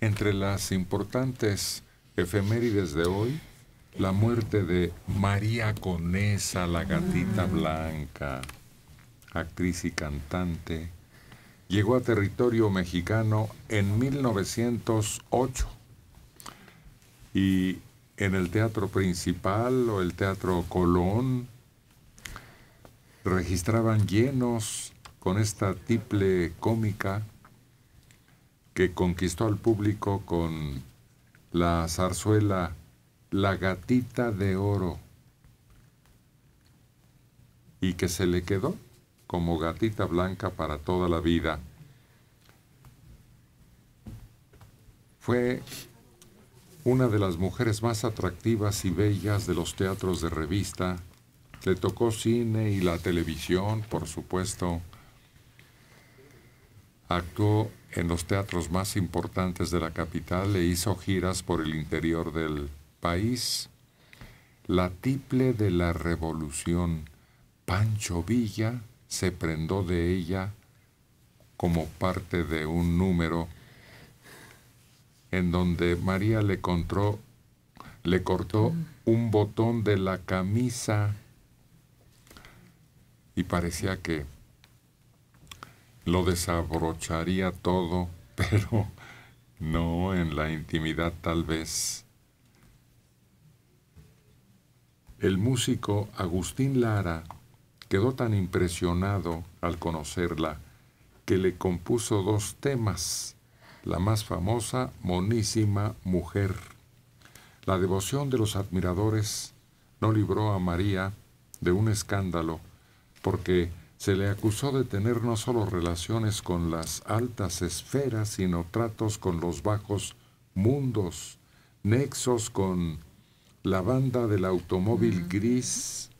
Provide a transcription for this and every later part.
Entre las importantes efemérides de hoy, la muerte de María Conesa, la gatita blanca, actriz y cantante, llegó a territorio mexicano en 1908. Y en el Teatro Principal o el Teatro Colón registraban llenos con esta tiple cómica que conquistó al público con la zarzuela La gatita de oro y que se le quedó como gatita blanca para toda la vida. Fue una de las mujeres más atractivas y bellas de los teatros de revista. Le tocó cine y la televisión, por supuesto actuó en los teatros más importantes de la capital e hizo giras por el interior del país. La tiple de la revolución, Pancho Villa, se prendó de ella como parte de un número en donde María le, le cortó mm. un botón de la camisa y parecía que lo desabrocharía todo, pero no en la intimidad tal vez. El músico Agustín Lara quedó tan impresionado al conocerla que le compuso dos temas, la más famosa, Monísima Mujer. La devoción de los admiradores no libró a María de un escándalo porque se le acusó de tener no solo relaciones con las altas esferas, sino tratos con los bajos mundos, nexos con la banda del automóvil gris,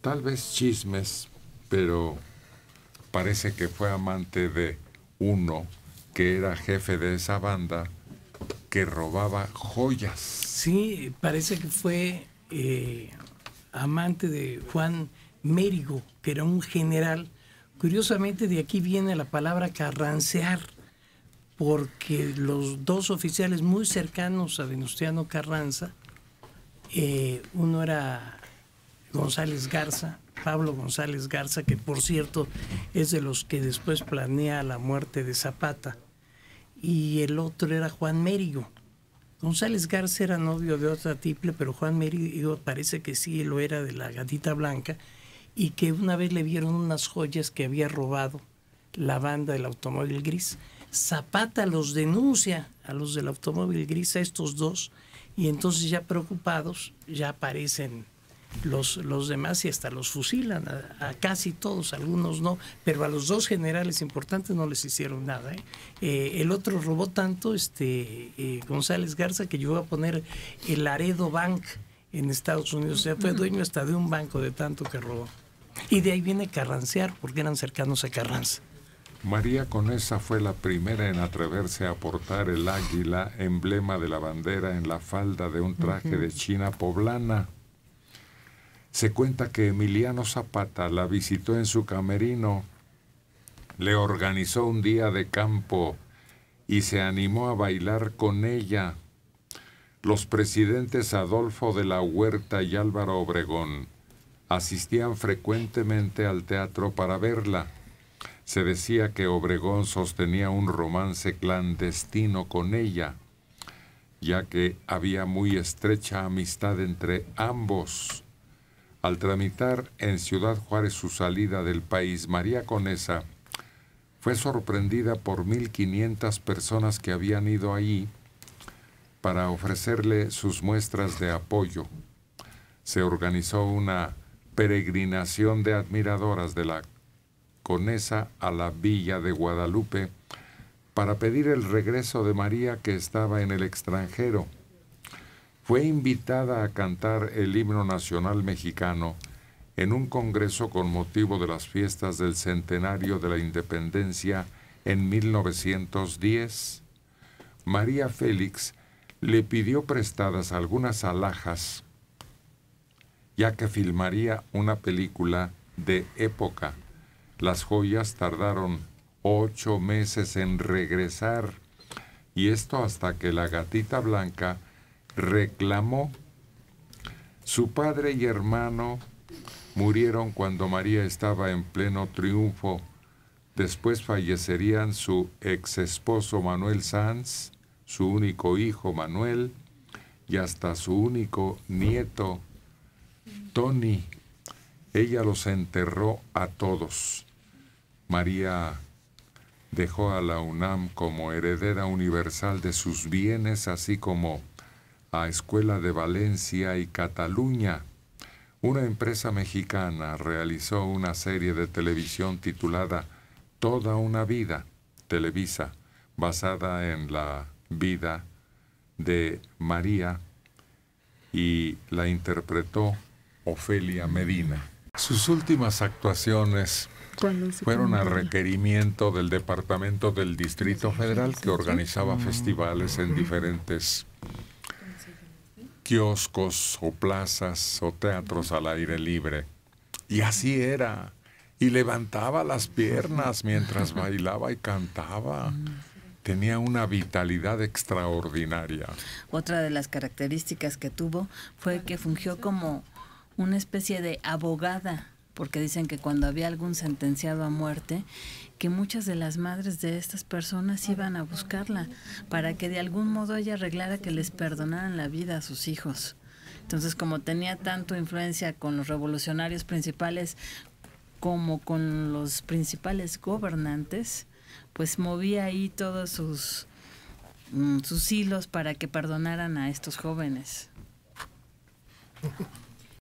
tal vez chismes, pero parece que fue amante de uno que era jefe de esa banda que robaba joyas. Sí, parece que fue eh, amante de Juan Mérigo, que era un general. Curiosamente de aquí viene la palabra carrancear, porque los dos oficiales muy cercanos a Venustiano Carranza, eh, uno era González Garza, Pablo González Garza, que por cierto es de los que después planea la muerte de Zapata, y el otro era Juan Mérigo. González Garza era novio de otra tiple, pero Juan Mérigo parece que sí lo era de la gatita blanca, y que una vez le vieron unas joyas que había robado la banda del automóvil gris. Zapata los denuncia a los del automóvil gris, a estos dos, y entonces ya preocupados, ya aparecen los, los demás y hasta los fusilan, a, casi todos, algunos no, pero a los dos generales importantes no les hicieron nada. ¿eh? Eh, el otro robó tanto, este eh, González Garza, que llegó a poner el Aredo Bank en Estados Unidos. O fue dueño hasta de un banco de tanto que robó. Y de ahí viene Carrancear, porque eran cercanos a Carranza. María Conesa fue la primera en atreverse a portar el águila, emblema de la bandera, en la falda de un traje de China poblana. Se cuenta que Emiliano Zapata la visitó en su camerino, le organizó un día de campo y se animó a bailar con ella los presidentes Adolfo de la Huerta y Álvaro Obregón asistían frecuentemente al teatro para verla. Se decía que Obregón sostenía un romance clandestino con ella, ya que había muy estrecha amistad entre ambos. Al tramitar en Ciudad Juárez su salida del país, María Conesa fue sorprendida por 1.500 personas que habían ido allí para ofrecerle sus muestras de apoyo. Se organizó una peregrinación de admiradoras de la Conesa a la villa de Guadalupe para pedir el regreso de María que estaba en el extranjero. Fue invitada a cantar el himno nacional mexicano en un congreso con motivo de las fiestas del centenario de la independencia en 1910. María Félix le pidió prestadas algunas alhajas, ya que filmaría una película de época. Las joyas tardaron ocho meses en regresar, y esto hasta que la gatita blanca reclamó. Su padre y hermano murieron cuando María estaba en pleno triunfo. Después fallecerían su ex esposo Manuel Sanz su único hijo Manuel y hasta su único nieto Tony. Ella los enterró a todos. María dejó a la UNAM como heredera universal de sus bienes, así como a Escuela de Valencia y Cataluña. Una empresa mexicana realizó una serie de televisión titulada Toda una vida, Televisa, basada en la vida de María y la interpretó Ofelia Medina. Sus últimas actuaciones fueron a requerimiento del Departamento del Distrito Federal que organizaba mm. festivales en diferentes kioscos o plazas o teatros al aire libre. Y así era. Y levantaba las piernas mientras bailaba y cantaba. Mm, tenía una vitalidad extraordinaria. Otra de las características que tuvo fue que fungió como una especie de abogada, porque dicen que cuando había algún sentenciado a muerte, que muchas de las madres de estas personas iban a buscarla para que de algún modo ella arreglara que les perdonaran la vida a sus hijos. Entonces, como tenía tanto influencia con los revolucionarios principales como con los principales gobernantes, pues movía ahí todos sus, mm, sus hilos para que perdonaran a estos jóvenes.